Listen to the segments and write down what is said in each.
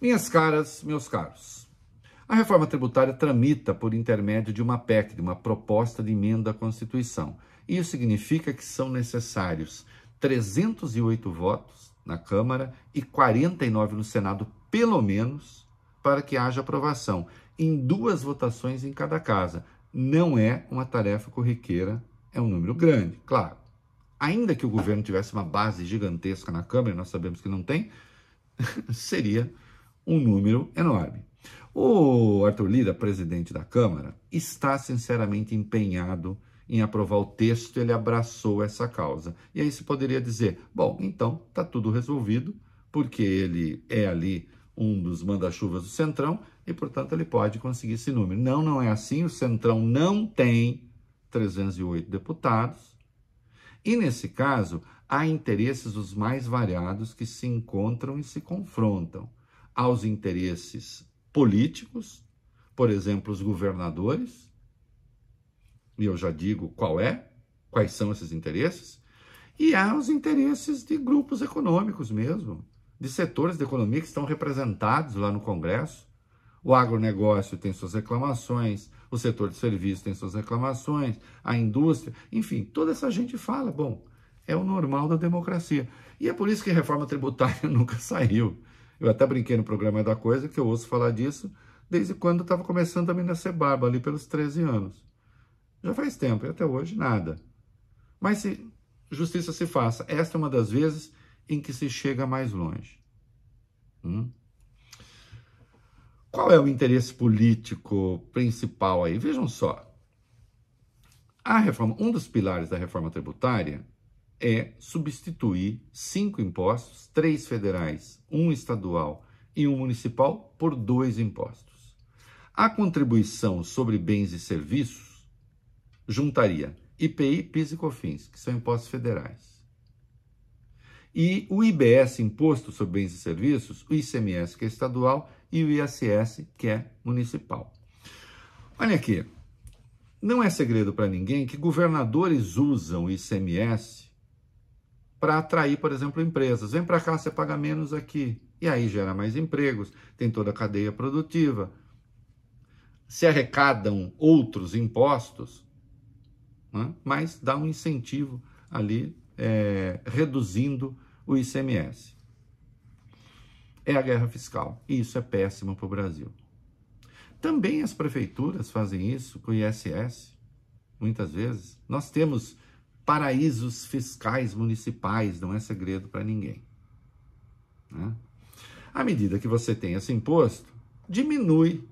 Minhas caras, meus caros, a reforma tributária tramita por intermédio de uma PEC, de uma proposta de emenda à Constituição. Isso significa que são necessários 308 votos na Câmara e 49 no Senado, pelo menos, para que haja aprovação em duas votações em cada casa. Não é uma tarefa corriqueira, é um número grande, claro. Ainda que o governo tivesse uma base gigantesca na Câmara, e nós sabemos que não tem, seria um número enorme. O Arthur Lira, presidente da Câmara, está sinceramente empenhado em aprovar o texto, ele abraçou essa causa. E aí se poderia dizer: bom, então está tudo resolvido, porque ele é ali um dos manda-chuvas do Centrão e, portanto, ele pode conseguir esse número. Não, não é assim. O Centrão não tem 308 deputados. E, nesse caso, há interesses os mais variados que se encontram e se confrontam aos interesses políticos, por exemplo, os governadores, e eu já digo qual é, quais são esses interesses, e aos interesses de grupos econômicos mesmo, de setores da economia que estão representados lá no Congresso. O agronegócio tem suas reclamações, o setor de serviços tem suas reclamações, a indústria, enfim, toda essa gente fala, bom, é o normal da democracia. E é por isso que a reforma tributária nunca saiu. Eu até brinquei no programa da coisa que eu ouço falar disso desde quando eu estava começando a menina ser barba, ali pelos 13 anos. Já faz tempo e até hoje nada. Mas se justiça se faça, esta é uma das vezes em que se chega mais longe. Hum? Qual é o interesse político principal aí? Vejam só. A reforma, um dos pilares da reforma tributária é substituir cinco impostos, três federais, um estadual e um municipal, por dois impostos. A contribuição sobre bens e serviços juntaria IPI, PIS e COFINS, que são impostos federais. E o IBS, Imposto sobre Bens e Serviços, o ICMS, que é estadual, e o ISS, que é municipal. Olha aqui, não é segredo para ninguém que governadores usam o ICMS para atrair, por exemplo, empresas. Vem para cá, você paga menos aqui. E aí gera mais empregos, tem toda a cadeia produtiva. Se arrecadam outros impostos, né? mas dá um incentivo ali, é, reduzindo o ICMS. É a guerra fiscal. E isso é péssimo para o Brasil. Também as prefeituras fazem isso com o ISS, muitas vezes. Nós temos paraísos fiscais municipais, não é segredo para ninguém. Né? À medida que você tem esse imposto, diminui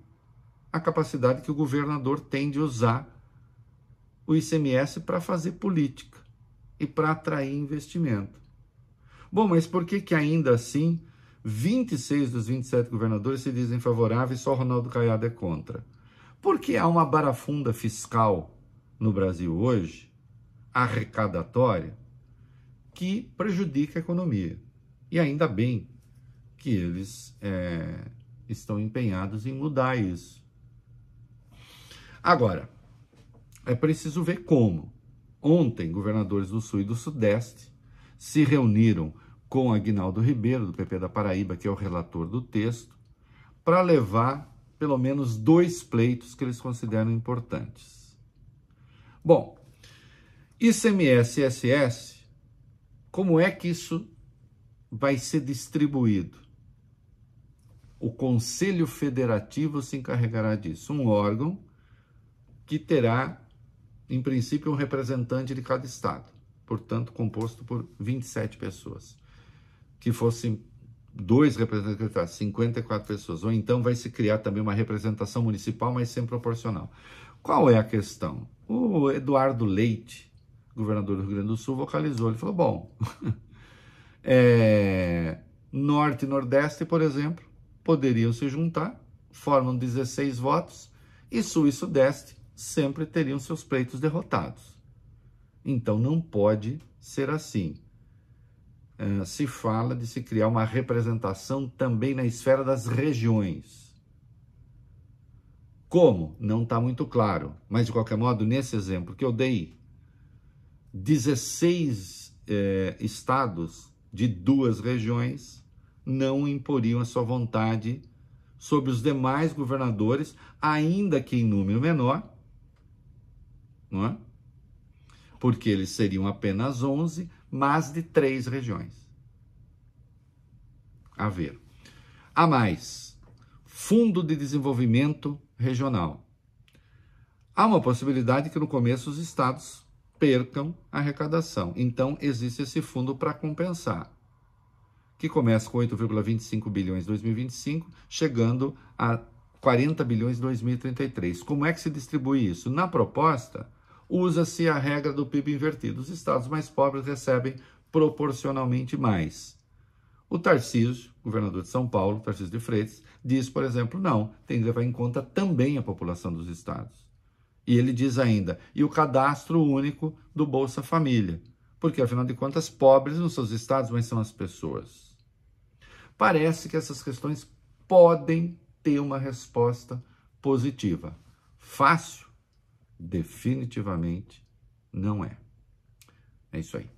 a capacidade que o governador tem de usar o ICMS para fazer política e para atrair investimento. Bom, mas por que, que ainda assim 26 dos 27 governadores se dizem favoráveis e só Ronaldo Caiado é contra? Porque há uma barafunda fiscal no Brasil hoje arrecadatória que prejudica a economia. E ainda bem que eles é, estão empenhados em mudar isso. Agora, é preciso ver como. Ontem, governadores do Sul e do Sudeste se reuniram com Agnaldo Ribeiro, do PP da Paraíba, que é o relator do texto, para levar pelo menos dois pleitos que eles consideram importantes. Bom, ICMS como é que isso vai ser distribuído? O Conselho Federativo se encarregará disso, um órgão que terá, em princípio, um representante de cada estado, portanto, composto por 27 pessoas. Que fossem dois representantes de 54 pessoas, ou então vai se criar também uma representação municipal, mas sem proporcional. Qual é a questão? O Eduardo Leite, governador do Rio Grande do Sul, vocalizou. Ele falou: bom, é, Norte e Nordeste, por exemplo, poderiam se juntar, formam 16 votos, e Sul e Sudeste sempre teriam seus pleitos derrotados. Então não pode ser assim. É, se fala de se criar uma representação também na esfera das regiões. Como? Não está muito claro. Mas, de qualquer modo, nesse exemplo que eu dei, 16 eh, estados de duas regiões não imporiam a sua vontade sobre os demais governadores, ainda que em número menor, não é? porque eles seriam apenas 11, mas de três regiões. A ver. A mais, Fundo de Desenvolvimento Regional. Há uma possibilidade que no começo os estados percam a arrecadação. Então, existe esse fundo para compensar, que começa com 8,25 bilhões em 2025, chegando a 40 bilhões em 2033. Como é que se distribui isso? Na proposta, usa-se a regra do PIB invertido. Os estados mais pobres recebem proporcionalmente mais. O Tarcísio, governador de São Paulo, Tarcísio de Freitas, diz, por exemplo, não, tem que levar em conta também a população dos estados. E ele diz ainda, e o cadastro único do Bolsa Família, porque afinal de contas, pobres nos seus estados, mas são as pessoas. Parece que essas questões podem ter uma resposta positiva. Fácil? Definitivamente não é. É isso aí.